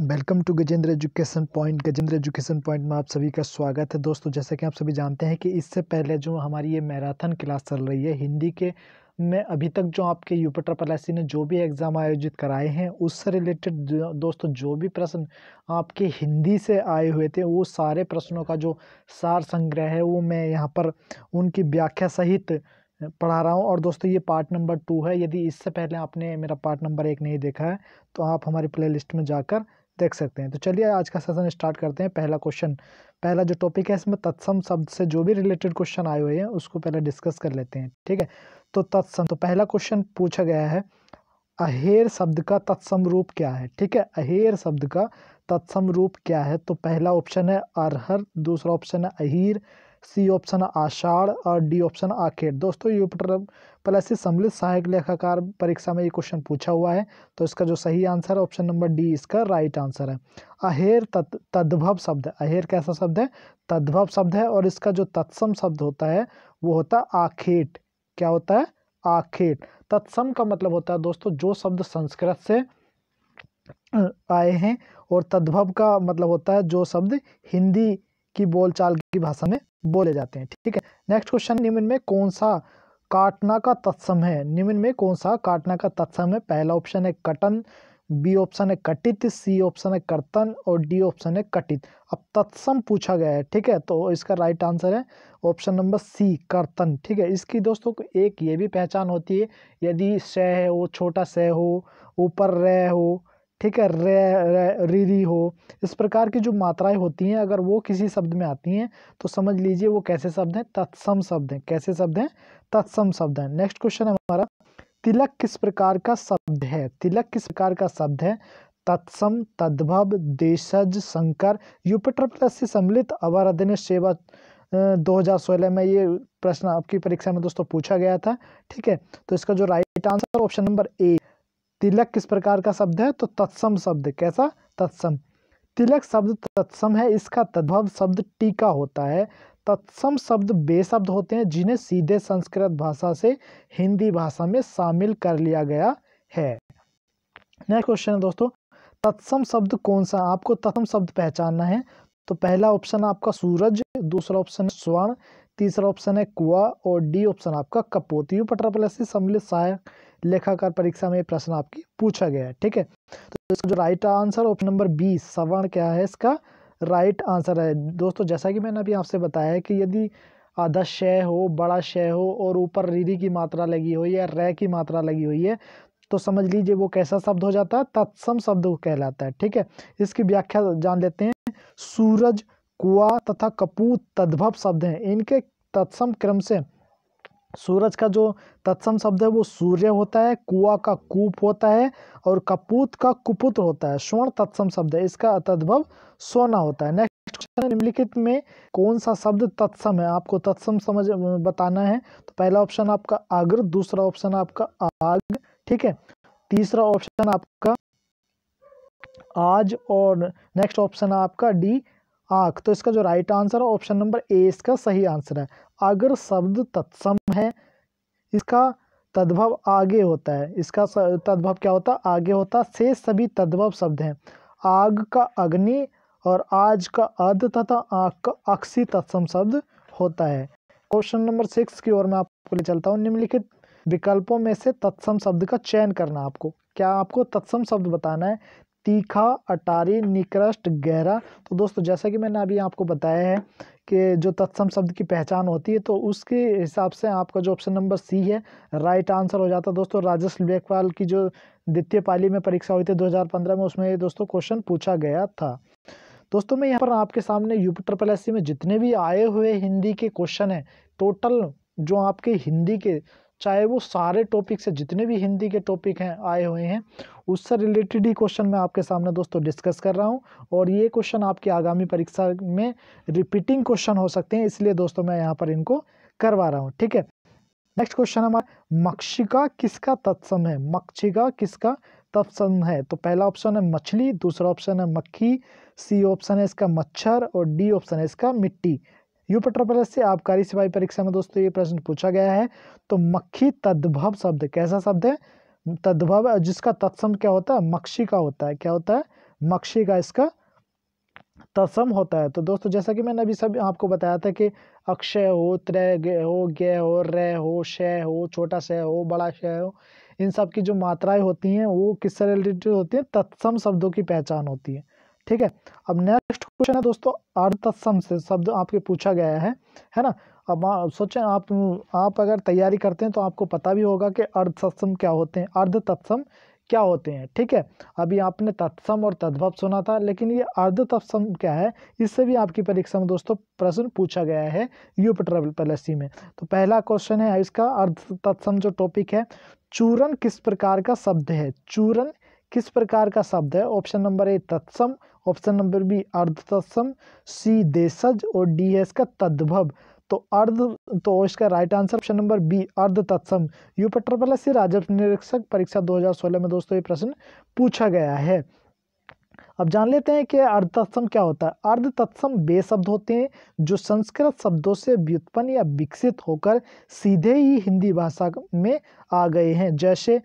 welcome to Gajendra education point Gajendra education point में आप सभी का स्वागत है दोस्तों जैसा कि आप सभी जानते हैं कि इससे पहले जो हमारी ये मैराथन क्लास चल रही है हिंदी के में अभी तक जो आपके यूपी ट्रिपल एस ने जो भी एग्ज़ाम आयोजित कराए हैं उससे रिलेटेड दोस्तों जो भी प्रश्न आपके हिंदी से आए हुए थे वो सारे प्रश्नों का जो सार संग्रह है वो मैं यहाँ पर उनकी व्याख्या सहित पढ़ा रहा हूँ और दोस्तों ये पार्ट नंबर टू है यदि इससे पहले आपने मेरा पार्ट नंबर एक नहीं देखा है तो आप हमारी प्ले में जाकर देख सकते हैं तो चलिए आज का सेशन स्टार्ट करते हैं पहला क्वेश्चन पहला जो टॉपिक है इसमें तत्सम शब्द से जो भी रिलेटेड क्वेश्चन आए हुए हैं उसको पहले डिस्कस कर लेते हैं ठीक है तो तत्सम तो पहला क्वेश्चन पूछा गया है अहेर शब्द का तत्सम रूप क्या है ठीक है अहेर शब्द का तत्सम रूप क्या है तो पहला ऑप्शन है अरहर दूसरा ऑप्शन है अहिर सी ऑप्शन आषाढ़ और डी ऑप्शन आखेट दोस्तों यूपटर प्लस सम्मिलित सहायक लेखाकार परीक्षा में ये क्वेश्चन पूछा हुआ है तो इसका जो सही आंसर है ऑप्शन नंबर डी इसका राइट आंसर है अहेर तत् तद्भव शब्द अहेर कैसा शब्द है तद्भव शब्द है और इसका जो तत्सम शब्द होता है वो होता है आखेट क्या होता है आखेट तत्सम का मतलब होता है दोस्तों जो शब्द संस्कृत से आए हैं और तद्भव का मतलब होता है जो शब्द हिंदी की बोलचाल की भाषा में बोले जाते हैं ठीक है नेक्स्ट क्वेश्चन निम्न में कौन सा काटना का तत्सम है निम्न में कौन सा काटना का तत्सम है पहला ऑप्शन है कटन बी ऑप्शन है कटित सी ऑप्शन है कर्तन और डी ऑप्शन है कटित अब तत्सम पूछा गया है ठीक है तो इसका राइट आंसर है ऑप्शन नंबर सी कर्तन ठीक है इसकी दोस्तों को एक ये भी पहचान होती है यदि सह है वो छोटा सह हो ऊपर र हो ठीक है रे, रे री री हो इस प्रकार की जो मात्राएं होती हैं अगर वो किसी शब्द में आती हैं तो समझ लीजिए वो कैसे शब्द हैं तत्सम शब्द हैं कैसे शब्द हैं तत्सम शब्द हैं नेक्स्ट क्वेश्चन है हमारा तिलक किस प्रकार का शब्द है तिलक किस प्रकार का शब्द है तत्सम तद्भव देशज शंकर यूपिटर प्लस से सम्मिलित अवाराधन्य सेवा 2016 में ये प्रश्न आपकी परीक्षा में दोस्तों पूछा गया था ठीक है तो इसका जो right answer option number A तिलक किस प्रकार का शब्द है तो तत्सम शब्द कैसा तत्सम तिलक शब्द तत्सम है इसका तद्भव शब्द टीका होता है तत्सम शब्द बेशब्द होते हैं जिन्हें सीधे संस्कृत भाषा से हिंदी भाषा में शामिल कर लिया गया है नेक्स्ट क्वेश्चन है दोस्तों तत्सम शब्द कौन सा आपको तत्सम शब्द पहचानना है तो पहला ऑप्शन आपका सूरज दूसरा ऑप्शन है स्वर्ण तीसरा ऑप्शन है कुआ और डी ऑप्शन आपका कपोती पटरापलसी सम्मिलित सहायक लेखाकार परीक्षा में प्रश्न आपकी पूछा गया है ठीक है तो इसका जो right answer option number B सवर्ण क्या है इसका राइट आंसर है दोस्तों जैसा कि मैंने अभी आपसे बताया है कि यदि आधा शय हो बड़ा शय हो और ऊपर रीरी की मात्रा लगी हुई या रे की मात्रा लगी हुई है तो समझ लीजिए वो कैसा शब्द हो जाता है तत्सम शब्द कहलाता है ठीक है इसकी व्याख्या जान लेते हैं सूरज कुआ तथा कपूत तद्भव शब्द हैं इनके तत्सम क्रम से सूरज का जो तत्सम शब्द है वो सूर्य होता है कुआ का कूप होता है और कपूत का कुपुत्र होता है स्वर्ण तत्सम शब्द है इसका तद्भव सोना होता है नेक्स्ट क्वेश्चन निम्नलिखित में कौन सा शब्द तत्सम है आपको तत्सम समझ बताना है तो पहला ऑप्शन आपका आग्र दूसरा ऑप्शन आपका आग ठीक है तीसरा ऑप्शन आपका आज और नेक्स्ट ऑप्शन आपका डी आख तो इसका जो राइट आंसर है ऑप्शन नंबर ए इसका सही आंसर है अगर शब्द तत्सम है इसका तद्भव आगे होता है इसका तद्भव क्या होता है आगे होता है सभी तद्भव शब्द हैं आग का अग्नि और आज का अध तथा आँख का अक्षी तत्सम शब्द होता है क्वेश्चन नंबर सिक्स की ओर मैं आपको ले चलता हूँ निम्नलिखित विकल्पों में से तत्सम शब्द का चयन करना आपको क्या आपको तत्सम शब्द बताना है तीखा अटारी निकृष्ट गहरा तो दोस्तों जैसा कि मैंने अभी आपको बताया है के जो तत्सम शब्द की पहचान होती है तो उसके हिसाब से आपका जो ऑप्शन नंबर सी है राइट आंसर हो जाता है दोस्तों राजेश लेखवाल की जो द्वितीय पाली में परीक्षा हुई थी 2015 में उसमें दोस्तों क्वेश्चन पूछा गया था दोस्तों मैं यहाँ पर आपके सामने यूपीटर प्लेसी में जितने भी आए हुए हिंदी के क्वेश्चन हैं टोटल जो आपके हिंदी के चाहे वो सारे टॉपिक से जितने भी हिंदी के टॉपिक हैं आए हुए हैं उससे रिलेटेड ही क्वेश्चन मैं आपके सामने दोस्तों डिस्कस कर रहा हूँ और ये क्वेश्चन आपकी आगामी परीक्षा में रिपीटिंग क्वेश्चन हो सकते हैं इसलिए दोस्तों मैं यहाँ पर इनको करवा रहा हूँ ठीक है नेक्स्ट क्वेश्चन हमारा मक्षिका किसका तत्सम है मक्षिका किसका तत्सम है तो पहला ऑप्शन है मछली दूसरा ऑप्शन है मक्खी सी ऑप्शन है इसका मच्छर और डी ऑप्शन है इसका मिट्टी यू ट्रिपल से आबकारी सिपाही परीक्षा में दोस्तों ये प्रश्न पूछा गया है तो मक्खी तद्भव शब्द कैसा शब्द है तद्भव जिसका तत्सम क्या होता है मक्षी का होता है क्या होता है मक्षी का इसका तत्सम होता है तो दोस्तों जैसा कि मैंने अभी सब आपको बताया था कि अक्षय हो त्रय हो गय हो रे हो शय हो छोटा शय हो बड़ा शय हो इन सब की जो मात्राएं होती हैं वो किससे रिलेटेड होती हैं तत्सम शब्दों की पहचान होती है ठीक है अब नेक्स्ट क्वेश्चन है दोस्तों अर्धतत्सम से शब्द आपके पूछा गया है है ना अब सोचें आप आप अगर तैयारी करते हैं तो आपको पता भी होगा कि अर्धतत्सम क्या होते हैं अर्ध तत्सम क्या होते हैं ठीक है अभी आपने तत्सम और तद्भव सुना था लेकिन ये अर्ध तत्सम क्या है इससे भी आपकी परीक्षा में दोस्तों प्रश्न पूछा गया है यू ट्रेवल पॉलिसी में तो पहला क्वेश्चन है इसका अर्ध तत्सम जो टॉपिक है चूरन किस प्रकार का शब्द है चूरन किस प्रकार का शब्द है ऑप्शन नंबर ए तत्सम ऑप्शन नंबर बी अर्ध तत्सम सी देशज और डी है इसका तद्भव तो अर्ध तो इसका right answer option number B अर्ध तत्सम यूपी ट्रिपल से राजस्व निरीक्षक परीक्षा 2016 में दोस्तों ये प्रश्न पूछा गया है अब जान लेते हैं कि अर्ध तत्सम क्या होता है अर्ध तत्सम वे शब्द होते हैं जो संस्कृत शब्दों से व्युत्पन्न या विकसित होकर सीधे ही हिंदी भाषा में आ गए हैं जैसे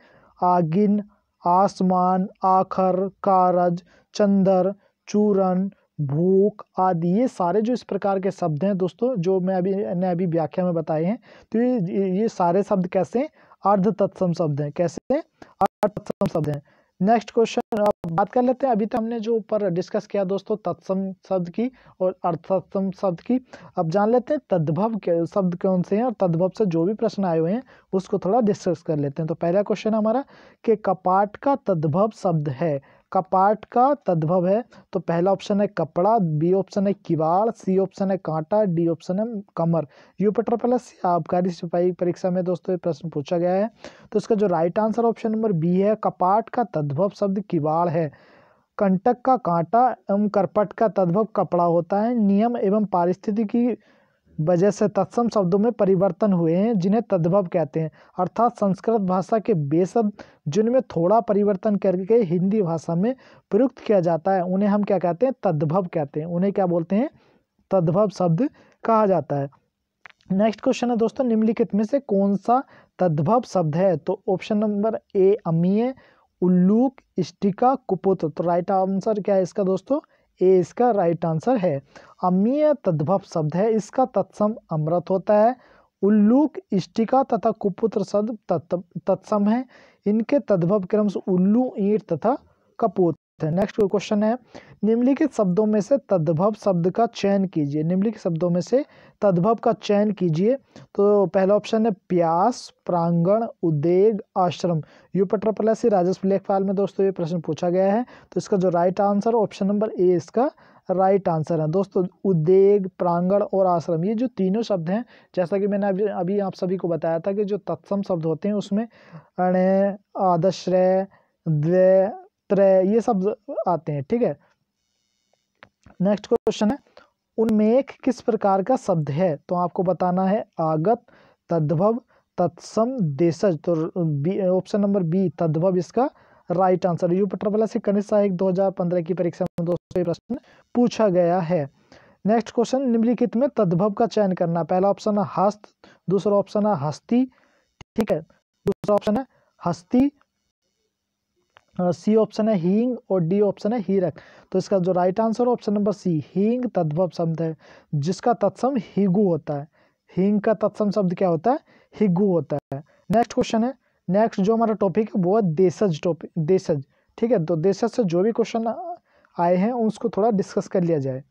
आगिन आसमान आखर कारज चंदर चूरन भूख आदि ये सारे जो इस प्रकार के शब्द हैं दोस्तों जो मैं अभी ने अभी व्याख्या में बताए हैं तो ये ये सारे शब्द कैसे अर्ध तत्सम शब्द हैं कैसे अर्ध तत्सम शब्द हैं नेक्स्ट क्वेश्चन बात कर लेते हैं अभी तो हमने जो ऊपर डिस्कस किया दोस्तों तत्सम शब्द की और अर्थसम शब्द की अब जान लेते हैं तद्भव शब्द कौन से हैं और तद्भव से जो भी प्रश्न आए हुए हैं उसको थोड़ा डिस्कस कर लेते हैं तो पहला क्वेश्चन हमारा कि कपाट का तद्भव शब्द है कपाट का तद्भव है तो पहला ऑप्शन है कपड़ा बी ऑप्शन है किवाड़ सी ऑप्शन है कांटा डी ऑप्शन है कमर यूपी प्लस आबकारी सिपाही परीक्षा में दोस्तों ये प्रश्न पूछा गया है तो इसका जो right answer option number B है कपाट का तद्भव शब्द किवाड़ है कंटक का कांटा एवं करपट का तद्भव कपड़ा होता है नियम एवं पारिस्थिति की वजह से तत्सम शब्दों में परिवर्तन हुए हैं जिन्हें तद्भव कहते हैं अर्थात संस्कृत भाषा के वे जिनमें थोड़ा परिवर्तन करके हिंदी भाषा में प्रयुक्त किया जाता है उन्हें हम क्या कहते हैं तद्भव कहते हैं उन्हें क्या बोलते हैं तद्भव शब्द कहा जाता है नेक्स्ट क्वेश्चन है दोस्तों निम्नलिखित में से कौन सा तद्भव शब्द है तो ऑप्शन नंबर ए अमीय उल्लूक इष्टिका कुपुत तो राइट आंसर क्या है इसका दोस्तों ए इसका राइट आंसर है अमीय तद्भव शब्द है इसका तत्सम अमृत होता है उल्लूक इष्टिका तथा कुपुत्र शब्द तत्सम है इनके तद्भव क्रम से उल्लू ईट तथा कपूत नेक्स्ट क्वेश्चन है निम्नलिखित शब्दों में से तद्भव शब्द का चयन कीजिए निम्नलिखित शब्दों में से तद्भव का चयन कीजिए तो पहला ऑप्शन है प्यास प्रांगण उदेग आश्रम यूपटर प्लस राजस्व लेखपाल में दोस्तों ये प्रश्न पूछा गया है तो इसका जो right answer option number A इसका राइट आंसर है दोस्तों उद्देग प्रांगण और आश्रम ये जो तीनों शब्द हैं जैसा कि मैंने अभी अभी आप सभी को बताया था कि जो तत्सम शब्द होते हैं उसमें अण आदश्रय द्वय त्रय ये सब आते हैं ठीक है नेक्स्ट क्वेश्चन है उन्मेख किस प्रकार का शब्द है तो आपको बताना है आगत तद्भव तत्सम देशज तो बी ऑप्शन नंबर बी तद्भव इसका राइट आंसर यू पटर वाला से कनिष्ठ सहायक 2015 की परीक्षा में दोस्तों ये प्रश्न पूछा गया है नेक्स्ट क्वेश्चन निम्नलिखित में तद्भव का चयन करना पहला ऑप्शन है हस्त दूसरा ऑप्शन है हस्ती ठीक है दूसरा ऑप्शन है हस्ती सी ऑप्शन है हींग और डी ऑप्शन है हीरक तो इसका जो right answer option number C हींग तद्भव शब्द है जिसका तत्सम हिगु होता है हींग का तत्सम शब्द क्या होता है हिगु होता है नेक्स्ट क्वेश्चन है नेक्स्ट जो हमारा टॉपिक है वो है देशज टॉपिक देशज ठीक है तो देशज से जो भी क्वेश्चन आए हैं उसको थोड़ा डिस्कस कर लिया जाए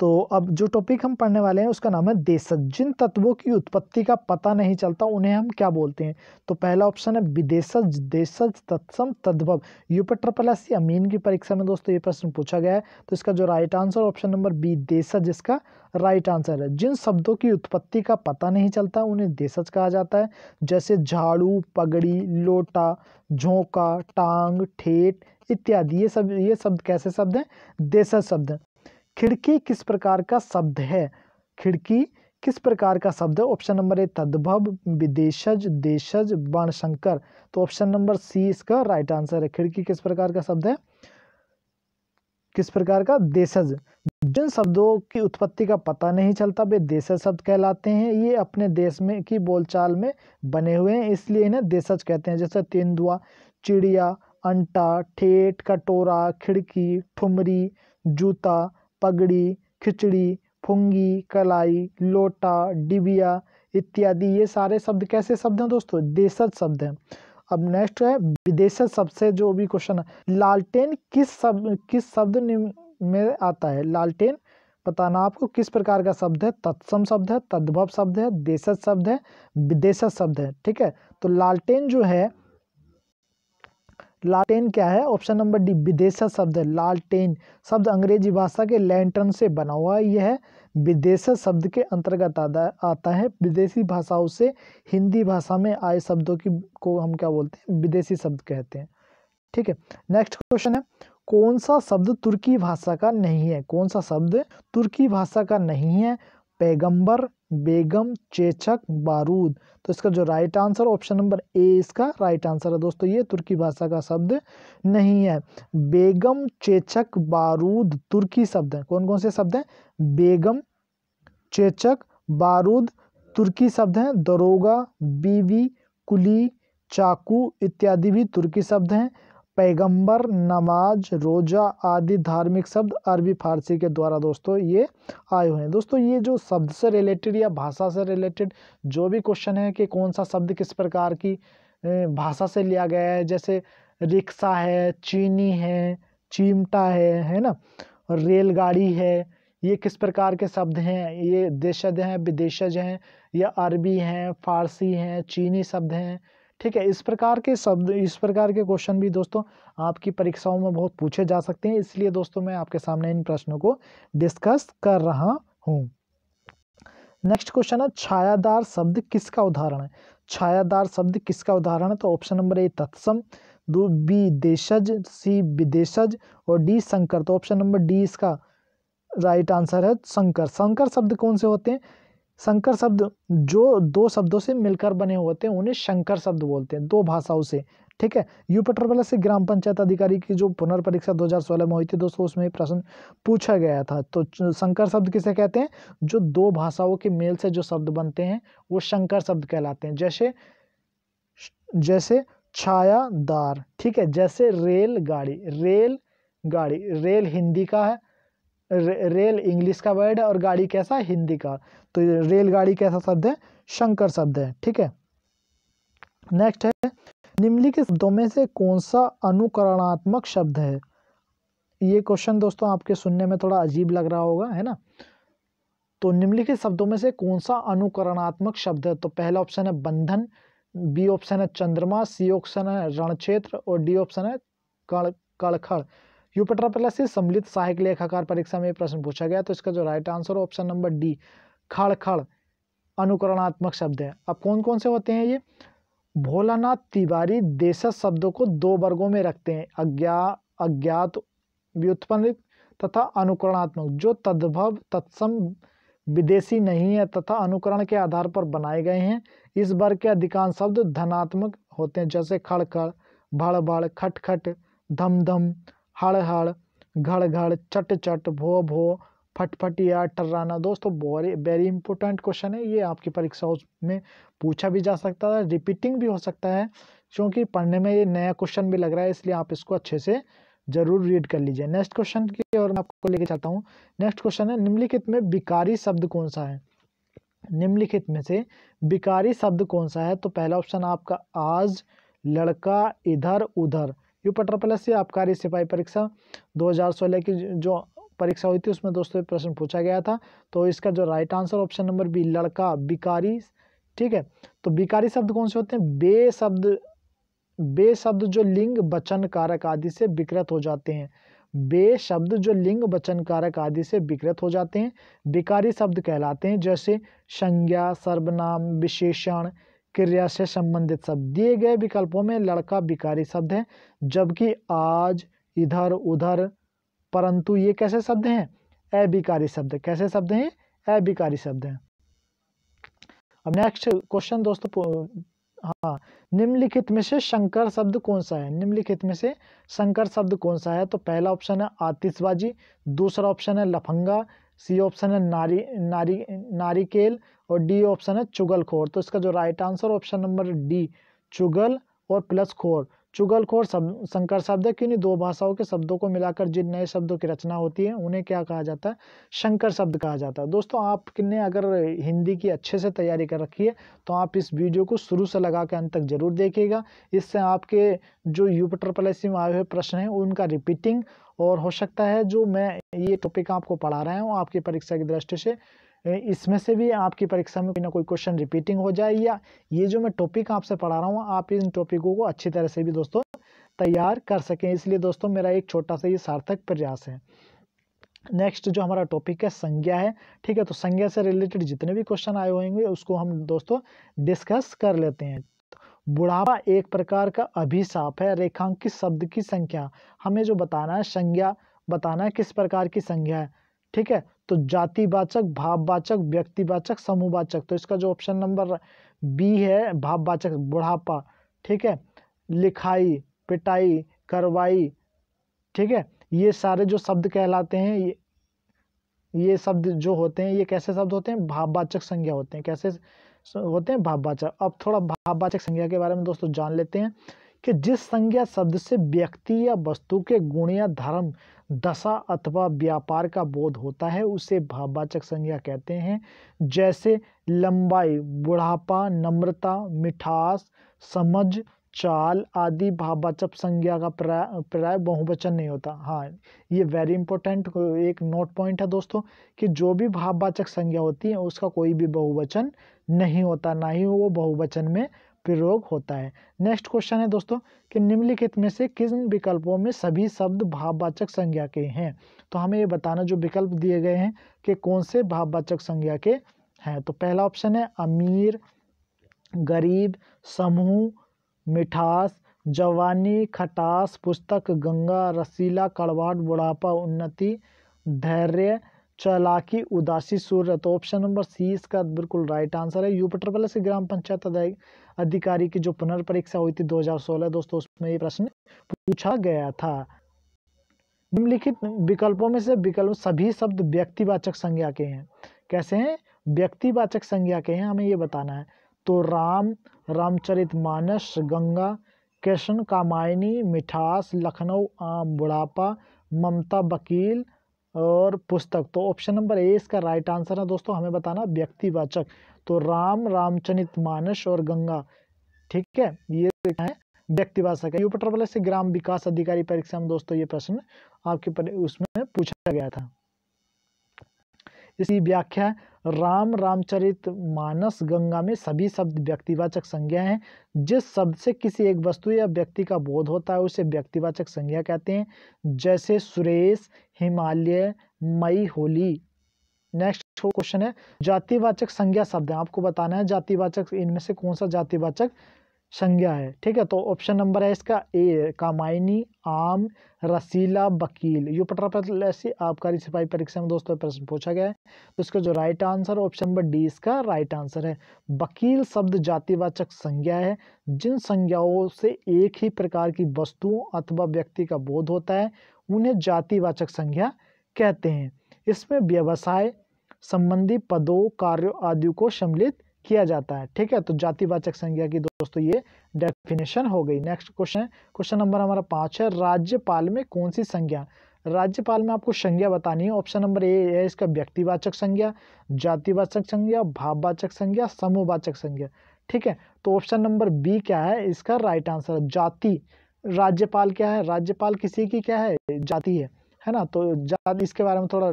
तो अब जो टॉपिक हम पढ़ने वाले हैं उसका नाम है देशज जिन तत्वों की उत्पत्ति का पता नहीं चलता उन्हें हम क्या बोलते हैं तो पहला ऑप्शन है विदेशज देशज तत्सम तद्भव यू पर एस सी अमीन की परीक्षा में दोस्तों ये प्रश्न पूछा गया है तो इसका जो right answer option number B देशज इसका राइट आंसर है जिन शब्दों की उत्पत्ति का पता नहीं चलता उन्हें देशज कहा जाता है जैसे झाड़ू पगड़ी लोटा झोंका टांग ठेठ इत्यादि ये सब ये शब्द कैसे शब्द हैं देशज शब्द हैं खिड़की किस प्रकार का शब्द है खिड़की किस प्रकार का शब्द है ऑप्शन नंबर ए तद्भव विदेशज देशज शंकर तो ऑप्शन नंबर सी इसका राइट आंसर है खिड़की किस प्रकार का शब्द है किस प्रकार का देशज जिन शब्दों की उत्पत्ति का पता नहीं चलता वे देशज शब्द कहलाते हैं ये अपने देश में की बोलचाल में बने हुए हैं इसलिए इन्हें देशज कहते हैं जैसे तेंदुआ चिड़िया अंटा ठेठ कटोरा खिड़की ठुमरी जूता पगड़ी खिचड़ी फुंगी कलाई लोटा डिबिया इत्यादि ये सारे शब्द कैसे शब्द हैं दोस्तों देशज शब्द हैं अब नेक्स्ट है विदेशज शब्द से जो भी क्वेश्चन है लालटेन किस शब्द किस शब्द में आता है लालटेन बताना आपको किस प्रकार का शब्द है तत्सम शब्द है तद्भव शब्द है देशज शब्द है विदेशज शब्द है ठीक है तो लालटेन जो है लालटेन क्या है ऑप्शन नंबर डी विदेशा शब्द है लालटेन शब्द अंग्रेजी भाषा के लैंटर्न से बना हुआ है यह विदेशा शब्द के अंतर्गत आता है विदेशी भाषाओं से हिंदी भाषा में आए शब्दों की को हम क्या बोलते हैं विदेशी शब्द कहते हैं ठीक है नेक्स्ट क्वेश्चन है कौन सा शब्द तुर्की भाषा का नहीं है कौन सा शब्द तुर्की भाषा का नहीं है पैगंबर बेगम चेचक बारूद तो इसका जो right answer option number A इसका राइट आंसर है दोस्तों ये तुर्की भाषा का शब्द नहीं है बेगम चेचक बारूद तुर्की शब्द है कौन कौन से शब्द हैं बेगम चेचक बारूद तुर्की शब्द हैं दरोगा बीवी कुली चाकू इत्यादि भी तुर्की शब्द हैं पैगंबर नमाज रोज़ा आदि धार्मिक शब्द अरबी फारसी के द्वारा दोस्तों ये आए हुए हैं दोस्तों ये जो शब्द से रिलेटेड या भाषा से रिलेटेड जो भी क्वेश्चन है कि कौन सा शब्द किस प्रकार की भाषा से लिया गया है जैसे रिक्शा है चीनी है चिमटा है है ना रेलगाड़ी है ये किस प्रकार के शब्द हैं ये देशज हैं विदेशज हैं या अरबी हैं फारसी हैं चीनी शब्द हैं ठीक है इस प्रकार के शब्द इस प्रकार के क्वेश्चन भी दोस्तों आपकी परीक्षाओं में बहुत पूछे जा सकते हैं इसलिए दोस्तों मैं आपके सामने इन प्रश्नों को डिस्कस कर रहा हूँ नेक्स्ट क्वेश्चन है छायादार शब्द किसका उदाहरण है छायादार शब्द किसका उदाहरण है तो ऑप्शन नंबर ए तत्सम दो बी देशज सी विदेशज और डी शंकर तो ऑप्शन नंबर डी इसका राइट आंसर है शंकर शंकर शब्द कौन से होते हैं शंकर शब्द जो दो शब्दों से मिलकर बने होते हैं उन्हें शंकर शब्द बोलते हैं दो भाषाओं से ठीक है यूपी वाले से ग्राम पंचायत अधिकारी की जो पुनर्परीक्षा 2016 में हुई थी दोस्तों उसमें प्रश्न पूछा गया था तो शंकर शब्द किसे कहते हैं जो दो भाषाओं के मेल से जो शब्द बनते हैं वो शंकर शब्द कहलाते हैं जैसे जैसे छायादार ठीक है जैसे रेलगाड़ी रेल गाड़ी रेल हिंदी का है रे, रेल इंग्लिश का वर्ड है और गाड़ी कैसा हिंदी का तो रेलगाड़ी कैसा शब्द है शंकर शब्द है ठीक है नेक्स्ट है निम्नलिखित शब्दों में से कौन सा अनुकरणात्मक शब्द है ये क्वेश्चन दोस्तों आपके सुनने में थोड़ा अजीब लग रहा होगा है ना तो निम्नलिखित शब्दों में से कौन सा अनुकरणात्मक शब्द है तो पहला ऑप्शन है बंधन बी ऑप्शन है चंद्रमा सी ऑप्शन है रणक्षेत्र और डी ऑप्शन है कड़खड़ यूपेट्रा प्लस से सम्मिलित सहायक लेखाकार परीक्षा में प्रश्न पूछा गया तो इसका जो right answer option number D खड़ खड़ अनुकरणात्मक शब्द है अब कौन कौन से होते हैं ये भोलानाथ तिवारी देशज शब्दों को दो वर्गों में रखते हैं अज्ञा अज्ञात व्युत्पन्न तथा अनुकरणात्मक जो तद्भव तत्सम विदेशी नहीं है तथा अनुकरण के आधार पर बनाए गए हैं इस वर्ग के अधिकांश शब्द धनात्मक होते हैं जैसे खड़ खड़ भड़ भड़ खट खट धम हड़ हड़ घड़ घड़ चट चट भो भो फटफटिया टर्राना दोस्तों वेरी इंपॉर्टेंट क्वेश्चन है ये आपकी परीक्षाओं में पूछा भी जा सकता है रिपीटिंग भी हो सकता है क्योंकि पढ़ने में ये नया क्वेश्चन भी लग रहा है इसलिए आप इसको अच्छे से जरूर रीड कर लीजिए नेक्स्ट क्वेश्चन की और मैं आपको लेके चलता हूँ नेक्स्ट क्वेश्चन है निम्नलिखित में बिकारी शब्द कौन सा है निम्नलिखित में से बिकारी शब्द कौन सा है तो पहला ऑप्शन आपका आज लड़का इधर उधर यू पटर प्लस से आबकारी सिपाही परीक्षा 2016 की जो परीक्षा हुई थी उसमें दोस्तों प्रश्न पूछा गया था तो इसका जो right answer option number B लड़का बिकारी ठीक है तो बिकारी शब्द कौन से होते हैं बे शब्द बे शब्द जो लिंग वचन कारक आदि से विकृत हो जाते हैं बे शब्द जो लिंग वचन कारक आदि से विकृत हो जाते हैं बिकारी शब्द कहलाते हैं जैसे संज्ञा सर्वनाम विशेषण क्रिया से संबंधित शब्द दिए गए विकल्पों में लड़का विकारी शब्द है जबकि आज इधर उधर परंतु ये कैसे शब्द हैं अविकारी शब्द कैसे शब्द हैं अविकारी शब्द हैं अब नेक्स्ट क्वेश्चन दोस्तों हाँ निम्नलिखित में से शंकर शब्द कौन सा है निम्नलिखित में से शंकर शब्द कौन सा है तो पहला ऑप्शन है आतिशबाजी दूसरा ऑप्शन है लफंगा सी ऑप्शन है नारी नारी नारिकेल और डी ऑप्शन है चुगलखोर तो इसका जो right answer option number D चुगल और प्लस खोर चुगल खोर शब्द संकर शब्द है क्योंकि दो भाषाओं के शब्दों को मिलाकर जिन नए शब्दों की रचना होती है उन्हें क्या कहा जाता है शंकर शब्द कहा जाता है दोस्तों आपने अगर हिंदी की अच्छे से तैयारी कर रखी है तो आप इस वीडियो को शुरू से लगा के अंत तक जरूर देखिएगा इससे आपके जो यूपी ट्रिपल में आए हुए प्रश्न हैं उनका रिपीटिंग और हो सकता है जो मैं ये टॉपिक आपको पढ़ा रहा हूँ आपकी परीक्षा की दृष्टि से इसमें से भी आपकी परीक्षा में कोई ना कोई क्वेश्चन रिपीटिंग हो जाए या ये जो मैं टॉपिक आपसे पढ़ा रहा हूँ आप इन टॉपिकों को अच्छी तरह से भी दोस्तों तैयार कर सकें इसलिए दोस्तों मेरा एक छोटा सा ये सार्थक प्रयास है नेक्स्ट जो हमारा टॉपिक है संज्ञा है ठीक है तो संज्ञा से रिलेटेड जितने भी क्वेश्चन आए होंगे उसको हम दोस्तों डिस्कस कर लेते हैं बुढ़ापा एक प्रकार का अभिशाप है रेखांकित शब्द की संख्या हमें जो बताना है संज्ञा बताना है किस प्रकार की संज्ञा है ठीक है तो जातिवाचक भाववाचक व्यक्तिवाचक समूहवाचक तो इसका जो ऑप्शन नंबर बी है भाववाचक बुढ़ापा ठीक है लिखाई पिटाई करवाई ठीक है ये सारे जो शब्द कहलाते हैं ये ये शब्द जो होते हैं ये कैसे शब्द होते हैं भाववाचक संज्ञा होते हैं कैसे होते हैं भाववाचक अब थोड़ा भाववाचक संज्ञा के बारे में दोस्तों जान लेते हैं कि जिस संज्ञा शब्द से व्यक्ति या वस्तु के गुण या धर्म दशा अथवा व्यापार का बोध होता है उसे भाववाचक संज्ञा कहते हैं जैसे लंबाई बुढ़ापा नम्रता मिठास समझ चाल आदि भाववाचक संज्ञा का प्राय प्राय बहुवचन नहीं होता हाँ ये वेरी इंपॉर्टेंट एक नोट पॉइंट है दोस्तों कि जो भी भाववाचक संज्ञा होती है उसका कोई भी बहुवचन नहीं होता ना ही वो बहुवचन में के रोग होता है नेक्स्ट क्वेश्चन है दोस्तों कि निम्नलिखित में से किन विकल्पों में सभी शब्द भाववाचक संज्ञा के हैं तो हमें ये बताना जो विकल्प दिए गए हैं कि कौन से भाववाचक संज्ञा के हैं तो पहला ऑप्शन है अमीर गरीब समूह मिठास जवानी खटास पुस्तक गंगा रसीला कड़वाट बुढ़ापा उन्नति धैर्य चालाकी उदासी सूर्य तो ऑप्शन नंबर सी इसका बिल्कुल राइट आंसर है यूपी ट्रिपल ग्राम पंचायत अधिकारी की जो पुनर्परीक्षा हुई थी 2016 दोस्तों उसमें ये प्रश्न पूछा गया था निम्नलिखित विकल्पों में से विकल्प सभी शब्द व्यक्तिवाचक संज्ञा के हैं कैसे हैं व्यक्तिवाचक संज्ञा के हैं हमें ये बताना है तो राम रामचरित मानस गंगा कृष्ण कामायनी मिठास लखनऊ आम बुढ़ापा ममता वकील और पुस्तक तो ऑप्शन नंबर ए इसका राइट आंसर है दोस्तों हमें बताना व्यक्तिवाचक तो राम रामचरित मानस और गंगा ठीक है ये है व्यक्तिवाचक है यूपटर वाले से ग्राम विकास अधिकारी परीक्षा में दोस्तों ये प्रश्न आपके उसमें पूछा गया था इसकी व्याख्या राम रामचरित मानस गंगा में सभी शब्द व्यक्तिवाचक संज्ञा हैं जिस शब्द से किसी एक वस्तु या व्यक्ति का बोध होता है उसे व्यक्तिवाचक संज्ञा कहते हैं जैसे सुरेश हिमालय मई होली नेक्स्ट क्वेश्चन है जातिवाचक संज्ञा शब्द है आपको बताना है जातिवाचक इनमें से कौन सा जातिवाचक संज्ञा है ठीक है तो ऑप्शन नंबर है इसका ए कामायनी आम रसीला वकील पटरा पटल ऐसी आबकारी सिपाही परीक्षा में दोस्तों प्रश्न पूछा गया है तो इसका जो right answer option number D इसका राइट आंसर है वकील शब्द जातिवाचक संज्ञा है जिन संज्ञाओं से एक ही प्रकार की वस्तुओं अथवा व्यक्ति का बोध होता है उन्हें जातिवाचक संज्ञा कहते हैं इसमें व्यवसाय संबंधी पदों कार्यों आदि को सम्मिलित किया जाता है ठीक है तो जातिवाचक संज्ञा की दोस्तों ये डेफिनेशन हो गई नेक्स्ट क्वेश्चन क्वेश्चन नंबर हमारा पाँच है राज्यपाल में कौन सी संज्ञा राज्यपाल में आपको संज्ञा बतानी है ऑप्शन नंबर ए है इसका व्यक्तिवाचक संज्ञा जातिवाचक संज्ञा भाववाचक संज्ञा समूहवाचक संज्ञा ठीक है तो ऑप्शन नंबर बी क्या है इसका राइट आंसर जाति राज्यपाल क्या है राज्यपाल किसी की क्या है जाति है है ना तो जाति इसके बारे में थोड़ा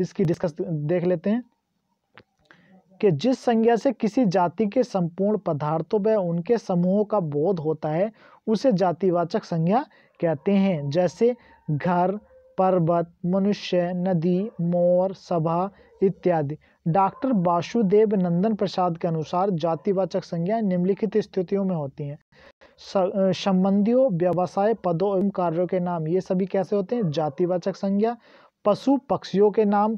इसकी डिस्कस देख लेते हैं कि जिस संज्ञा से किसी जाति के संपूर्ण पदार्थों व उनके समूहों का बोध होता है उसे जातिवाचक संज्ञा कहते हैं जैसे घर पर्वत मनुष्य नदी मोर सभा इत्यादि डॉक्टर वासुदेव नंदन प्रसाद के अनुसार जातिवाचक संज्ञाएं निम्नलिखित स्थितियों में होती हैं संबंधियों व्यवसाय पदों एवं कार्यों के नाम ये सभी कैसे होते हैं जातिवाचक संज्ञा पशु पक्षियों के नाम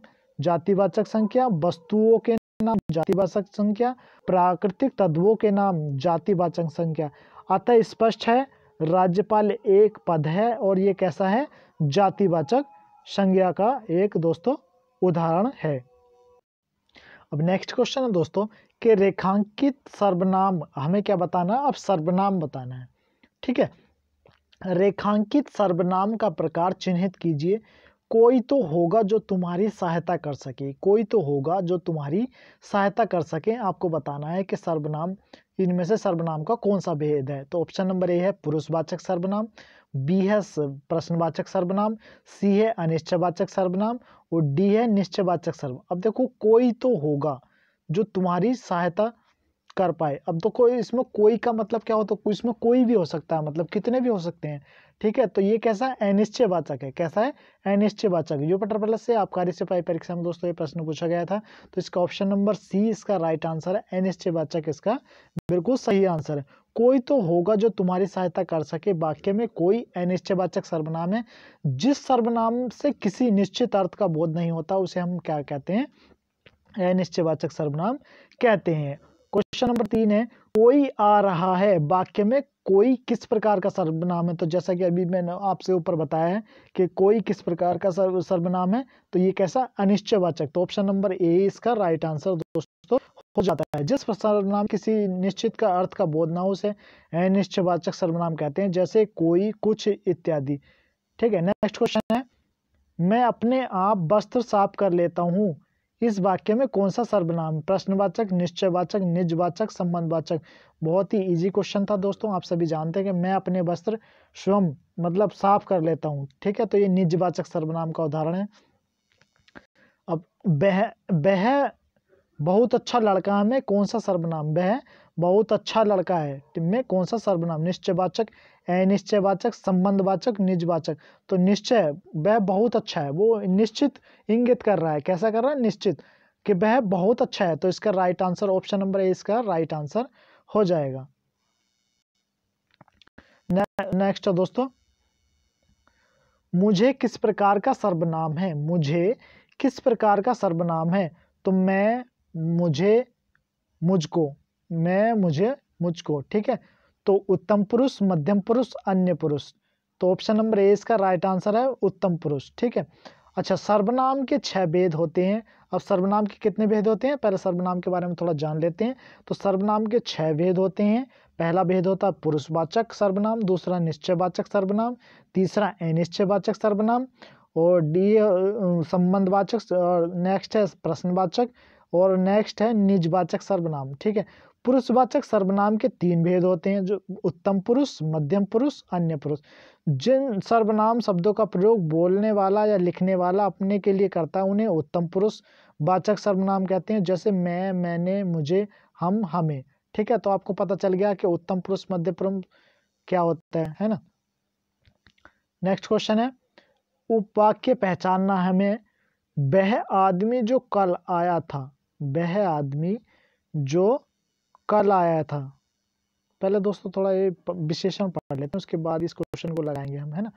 जातिवाचक संख्या वस्तुओं के नाम जातिवाचक संख्या प्राकृतिक तत्वों के नाम जातिवाचक संख्या अतः स्पष्ट है राज्यपाल एक पद है और ये कैसा है जातिवाचक संज्ञा का एक दोस्तों उदाहरण है अब नेक्स्ट क्वेश्चन है दोस्तों कि रेखांकित सर्वनाम हमें क्या बताना है अब सर्वनाम बताना है ठीक है रेखांकित सर्वनाम का प्रकार चिन्हित कीजिए कोई तो होगा जो तुम्हारी सहायता कर सके कोई तो होगा जो तुम्हारी सहायता कर सके आपको बताना है कि सर्वनाम इनमें से सर्वनाम का कौन सा भेद है तो ऑप्शन नंबर ए है पुरुषवाचक सर्वनाम बी है प्रश्नवाचक सर्वनाम सी है अनिश्चयवाचक सर्वनाम और डी है निश्चयवाचक सर्वनाम अब देखो कोई तो होगा जो तुम्हारी सहायता कर पाए अब तो इसमें कोई का मतलब क्या होता है इसमें कोई भी हो सकता है मतलब कितने भी हो सकते हैं ठीक है तो ये कैसा अनिश्चयवाचक है कैसा है अनिश्चयवाचक जुपिटर प्लस से आपकारी सिपाही परीक्षा में दोस्तों ये प्रश्न पूछा गया था तो इसका ऑप्शन नंबर सी इसका राइट आंसर है अनिश्चयवाचक इसका बिल्कुल सही आंसर है कोई तो होगा जो तुम्हारी सहायता कर सके वाक्य में कोई अनिश्चयवाचक सर्वनाम है जिस सर्वनाम से किसी निश्चित अर्थ का बोध नहीं होता उसे हम क्या कहते हैं अनिश्चयवाचक सर्वनाम कहते हैं क्वेश्चन नंबर तीन है कोई आ रहा है वाक्य में कोई किस प्रकार का सर्वनाम है तो जैसा कि अभी मैंने आपसे ऊपर बताया है कि कोई किस प्रकार का सर्व सर्वनाम है तो ये कैसा अनिश्चयवाचक तो ऑप्शन नंबर ए इसका राइट आंसर दोस्तों हो जाता है जिस सर्वनाम किसी निश्चित का अर्थ का बोध ना हो उसे अनिश्चयवाचक सर्वनाम कहते हैं जैसे कोई कुछ इत्यादि ठीक है नेक्स्ट क्वेश्चन है मैं अपने आप वस्त्र साफ कर लेता हूँ इस वाक्य में कौन सा सर्वनाम प्रश्नवाचक निश्चयवाचक निजवाचक संबंधवाचक बहुत ही इजी क्वेश्चन था दोस्तों आप सभी जानते हैं कि मैं अपने वस्त्र स्वयं मतलब साफ कर लेता हूँ ठीक है तो ये निजवाचक सर्वनाम का उदाहरण है अब वह अच्छा बह बहुत अच्छा लड़का है मैं कौन सा सर्वनाम वह बहुत अच्छा लड़का है मैं कौन सा सर्वनाम निश्चयवाचक निश्चयवाचक संबंधवाचक निजवाचक तो निश्चय वह बहुत अच्छा है वो निश्चित इंगित कर रहा है कैसा कर रहा है निश्चित कि वह बहुत अच्छा है तो इसका right answer option number A इसका राइट आंसर हो जाएगा नेक्स्ट है दोस्तों मुझे किस प्रकार का सर्वनाम है मुझे किस प्रकार का सर्वनाम है तो मैं मुझे मुझको मैं मुझे मुझको ठीक है तो उत्तम पुरुष मध्यम पुरुष अन्य पुरुष तो ऑप्शन नंबर ए इसका राइट आंसर है उत्तम पुरुष ठीक है अच्छा सर्वनाम के छह भेद होते हैं अब सर्वनाम के कितने भेद होते हैं पहले सर्वनाम के बारे में थोड़ा जान लेते हैं तो सर्वनाम के छह भेद होते हैं पहला भेद होता है पुरुषवाचक सर्वनाम दूसरा निश्चयवाचक सर्वनाम तीसरा अनिश्चयवाचक सर्वनाम और डी संबंधवाचक और नेक्स्ट है प्रश्नवाचक और नेक्स्ट है निजवाचक सर्वनाम ठीक है पुरुषवाचक सर्वनाम के तीन भेद होते हैं जो उत्तम पुरुष मध्यम पुरुष अन्य पुरुष जिन सर्वनाम शब्दों का प्रयोग बोलने वाला या लिखने वाला अपने के लिए करता है उन्हें उत्तम पुरुष वाचक सर्वनाम कहते हैं जैसे मैं मैंने मुझे हम हमें ठीक है तो आपको पता चल गया कि उत्तम पुरुष मध्य पुरुष क्या होता है है ना नेक्स्ट क्वेश्चन है उपवाक्य पहचानना हमें वह आदमी जो कल आया था वह आदमी जो कल आया था पहले दोस्तों थोड़ा ये विशेषण पढ़ लेते हैं उसके बाद इस क्वेश्चन को लगाएंगे हम है ना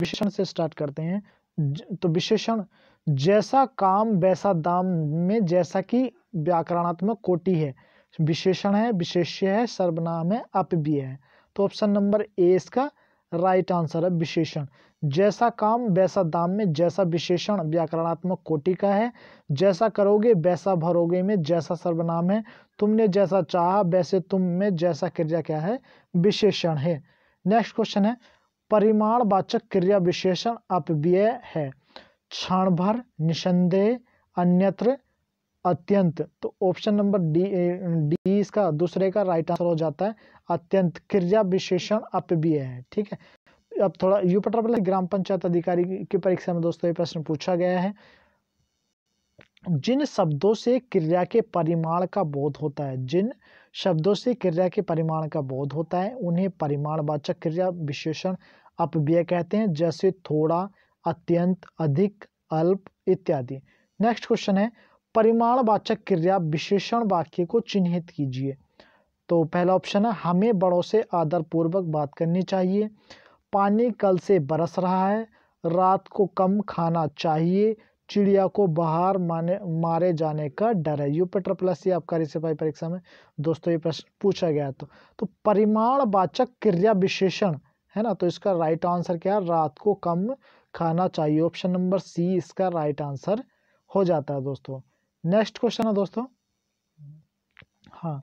विशेषण से स्टार्ट करते हैं तो विशेषण जैसा काम वैसा दाम में जैसा कि व्याकरणात्मक कोटि है विशेषण है विशेष्य है सर्वनाम है अप भी है तो ऑप्शन नंबर ए इसका राइट आंसर है विशेषण जैसा काम वैसा दाम में जैसा विशेषण व्याकरणात्मक कोटि का है जैसा करोगे वैसा भरोगे में जैसा सर्वनाम है तुमने जैसा चाहा वैसे तुम में जैसा क्रिया क्या है विशेषण है नेक्स्ट क्वेश्चन है परिमाणवाचक क्रिया विशेषण अपव्यय है क्षण भर निसंदेह अन्यत्र अत्यंत तो ऑप्शन नंबर डी डी इसका दूसरे का राइट आंसर हो जाता है अत्यंत क्रिया विशेषण अपव्यय है ठीक है अब थोड़ा यू पटरा ग्राम पंचायत अधिकारी की परीक्षा में दोस्तों ये प्रश्न पूछा गया है जिन शब्दों से क्रिया के परिमाण का बोध होता है जिन शब्दों से क्रिया के परिमाण का बोध होता है उन्हें परिमाणवाचक क्रिया विशेषण अपव्यय कहते हैं जैसे थोड़ा अत्यंत अधिक अल्प इत्यादि नेक्स्ट क्वेश्चन है परिमाणवाचक क्रिया विशेषण वाक्य को चिन्हित कीजिए तो पहला ऑप्शन है हमें बड़ों से आदरपूर्वक बात करनी चाहिए पानी कल से बरस रहा है रात को कम खाना चाहिए चिड़िया को बाहर माने मारे जाने का डर है यू पे ये सी आपका रिसिपाई परीक्षा में दोस्तों ये प्रश्न पूछा गया तो तो परिमाणवाचक क्रिया विशेषण है ना तो इसका राइट आंसर क्या है रात को कम खाना चाहिए ऑप्शन नंबर सी इसका राइट आंसर हो जाता है दोस्तों नेक्स्ट क्वेश्चन है दोस्तों हाँ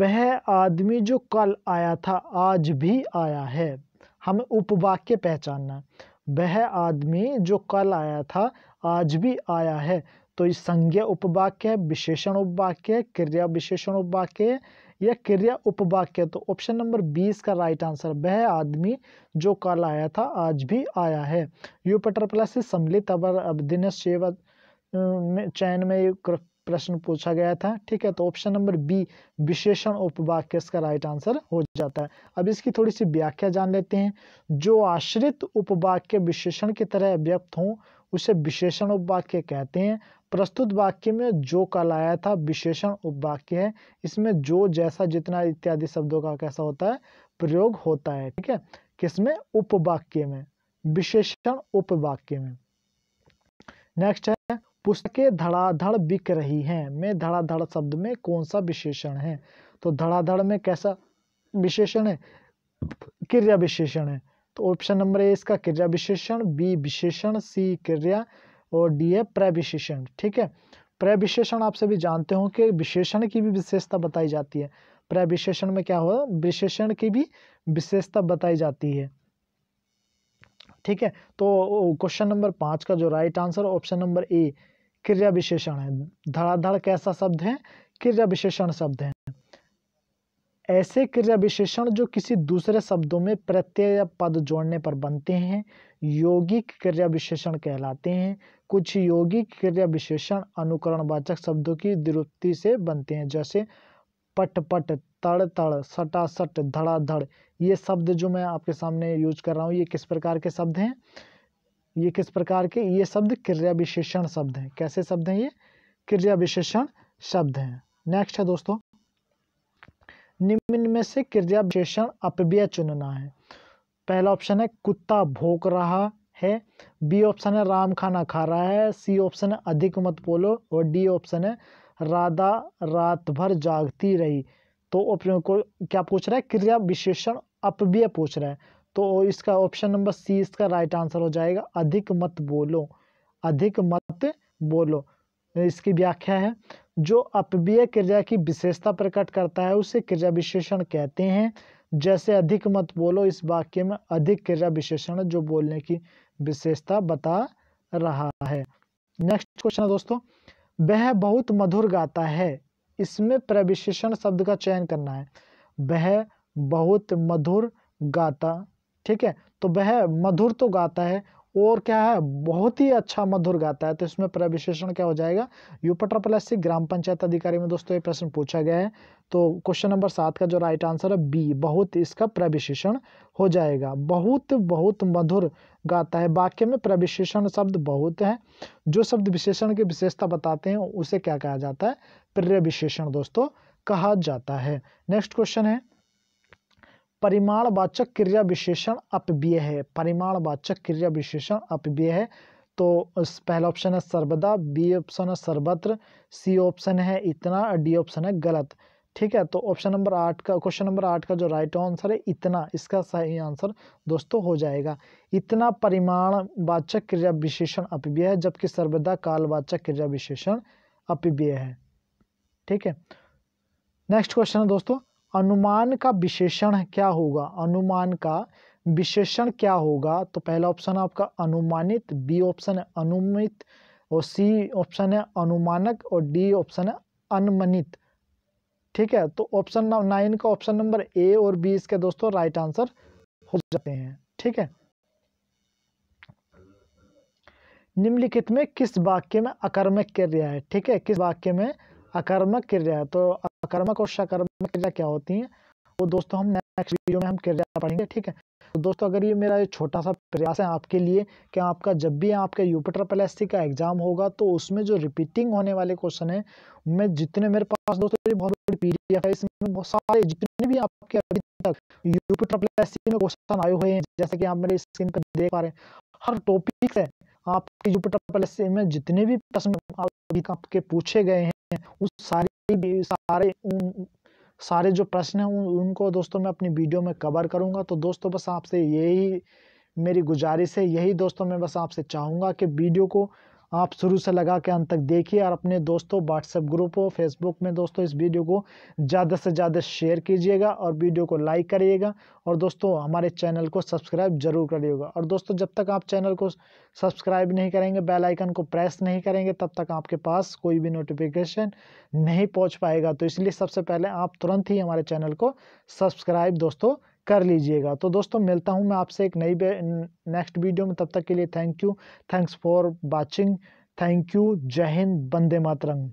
वह आदमी जो कल आया था आज भी आया है हमें उपवाक्य पहचानना वह आदमी जो कल आया था आज भी आया है तो इस संज्ञा उपवाक्य है विशेषण उपवाक्य है क्रिया विशेषण उपवाक्य है या क्रिया उपवाक्य तो ऑप्शन नंबर बीस का राइट आंसर वह आदमी जो कल आया था आज भी आया है यूपटर प्लस सम्मिलित अवर दिनेश सेवा चयन में ये प्रश्न पूछा गया था ठीक है तो ऑप्शन नंबर बी विशेषण उपवाक्य इसका राइट आंसर हो जाता है अब इसकी थोड़ी सी व्याख्या जान लेते हैं जो आश्रित उपवाक्य विशेषण की तरह व्यक्त हों उसे विशेषण उपवाक्य कहते हैं प्रस्तुत वाक्य में जो कल आया था विशेषण उपवाक्य है इसमें जो जैसा जितना इत्यादि शब्दों का कैसा होता है प्रयोग होता है ठीक है किसमें उपवाक्य में विशेषण उपवाक्य में नेक्स्ट है पुस्तकें धड़ाधड़ बिक रही हैं में धड़ाधड़ शब्द में कौन सा विशेषण है तो धड़ाधड़ में कैसा विशेषण है क्रिया विशेषण है तो ऑप्शन नंबर ए इसका क्रिया विशेषण बी विशेषण सी क्रिया और डी है प्रविशेषण ठीक है प्रविशेषण आप सभी जानते हो कि विशेषण की भी विशेषता बताई जाती है प्रविशेषण में क्या हो विशेषण की भी विशेषता बताई जाती है ठीक है तो क्वेश्चन नंबर पाँच का जो right answer option number A क्रिया विशेषण है धड़ाधड़ कैसा शब्द है क्रिया विशेषण शब्द है ऐसे क्रिया विशेषण जो किसी दूसरे शब्दों में प्रत्यय या पद जोड़ने पर बनते हैं यौगिक क्रिया विशेषण कहलाते हैं कुछ यौगिक क्रिया विशेषण अनुकरणवाचक शब्दों की द्रुप्ति से बनते हैं जैसे पट पट तड़ तड़ सटा धड़ा धड़ाधड़ ये शब्द जो मैं आपके सामने यूज कर रहा हूँ ये किस प्रकार के शब्द हैं ये किस प्रकार के ये शब्द क्रिया विशेषण शब्द हैं कैसे शब्द हैं ये क्रिया विशेषण शब्द हैं नेक्स्ट है दोस्तों निम्न में से क्रिया विशेषण अपव्यय चुनना है पहला ऑप्शन है कुत्ता भोंक रहा है बी ऑप्शन है राम खाना खा रहा है सी ऑप्शन है अधिक मत बोलो और डी ऑप्शन है राधा रात भर जागती रही तो ऑप्शन को क्या पूछ रहा है क्रिया विशेषण अपव्यय पूछ रहा है तो इसका ऑप्शन नंबर सी इसका राइट आंसर हो जाएगा अधिक मत बोलो अधिक मत बोलो इसकी व्याख्या है जो अपव्यय क्रिया की विशेषता प्रकट करता है उसे क्रिया विशेषण कहते हैं जैसे अधिक मत बोलो इस वाक्य में अधिक क्रिया विशेषण जो बोलने की विशेषता बता रहा है नेक्स्ट क्वेश्चन है दोस्तों वह बहुत मधुर गाता है इसमें प्रविशेषण शब्द का चयन करना है वह बहुत मधुर गाता ठीक है तो वह मधुर तो गाता है और क्या है बहुत ही अच्छा मधुर गाता है तो इसमें प्रविशेषण क्या हो जाएगा यूपटर प्लस ग्राम पंचायत अधिकारी में दोस्तों ये प्रश्न पूछा गया है तो क्वेश्चन नंबर सात का जो राइट आंसर है बी बहुत इसका प्रविशेषण हो जाएगा बहुत बहुत मधुर गाता है वाक्य में प्रविशेषण शब्द बहुत है जो शब्द विशेषण की विशेषता बताते हैं उसे क्या कहा जाता है प्रविशेषण दोस्तों कहा जाता है नेक्स्ट क्वेश्चन है परिमाणवाचक क्रिया विशेषण अपव्यय है परिमाणवाचक क्रिया विशेषण अपव्यय है तो पहला ऑप्शन है सर्वदा बी ऑप्शन है सर्वत्र सी ऑप्शन है इतना और डी ऑप्शन है गलत ठीक है तो ऑप्शन नंबर आठ का क्वेश्चन नंबर आठ का जो राइट आंसर है इतना इसका सही आंसर दोस्तों हो जाएगा इतना परिमाण वाचक क्रिया विशेषण अपव्यय है जबकि सर्वदा कालवाचक क्रिया विशेषण अपव्यय है ठीक है नेक्स्ट क्वेश्चन है दोस्तों अनुमान का विशेषण क्या होगा अनुमान का विशेषण क्या होगा तो पहला ऑप्शन आपका अनुमानित बी ऑप्शन है अनुमित और सी ऑप्शन है अनुमानक और डी ऑप्शन है अनुमानित ठीक है तो ऑप्शन नाइन का ऑप्शन नंबर ए और बी इसके दोस्तों राइट आंसर हो जाते हैं ठीक है निम्नलिखित में किस वाक्य में अकर्मक क्रिया है ठीक है किस वाक्य में अकर्मक क्रिया है तो अकर्मक और सकर्मक क्रिया क्या होती हैं वो दोस्तों हम नेक्स्ट वीडियो में हम क्रिया पढ़ेंगे ठीक है तो दोस्तों अगर ये मेरा ये छोटा सा प्रयास है आपके लिए कि आपका जब भी आपके यूपिटर प्लेस्टी का एग्जाम होगा तो उसमें जो रिपीटिंग होने वाले क्वेश्चन है मैं जितने मेरे पास दोस्तों ये बहुत बड़ी पीडीएफ है इसमें बहुत सारे जितने भी आपके अभी तक यूपिटर प्लेस्टी में क्वेश्चन आए हुए हैं जैसे कि आप मेरे स्क्रीन पर देख पा रहे हैं हर टॉपिक से आपके यूपिटर प्लेस्टी में जितने भी प्रश्न आपके पूछे गए हैं उस सारे भी सारे उन सारे जो प्रश्न हैं उन, उनको दोस्तों मैं अपनी वीडियो में कवर करूंगा तो दोस्तों बस आपसे यही मेरी गुजारिश है यही दोस्तों मैं बस आपसे चाहूंगा कि वीडियो को आप शुरू से लगा के अंत तक देखिए और अपने दोस्तों व्हाट्सएप ग्रुप हो फेसबुक में दोस्तों इस वीडियो को ज़्यादा से ज़्यादा शेयर कीजिएगा और वीडियो को लाइक करिएगा और दोस्तों हमारे चैनल को सब्सक्राइब जरूर करिएगा और दोस्तों जब तक आप चैनल को सब्सक्राइब नहीं करेंगे बेल आइकन को प्रेस नहीं करेंगे तब तक आपके पास कोई भी नोटिफिकेशन नहीं पहुँच पाएगा तो इसलिए सबसे पहले आप तुरंत ही हमारे चैनल को सब्सक्राइब दोस्तों कर लीजिएगा तो दोस्तों मिलता हूँ मैं आपसे एक नई नेक्स्ट वीडियो में तब तक के लिए thank you thanks for watching thank you Jai Hind बंदे मातरंग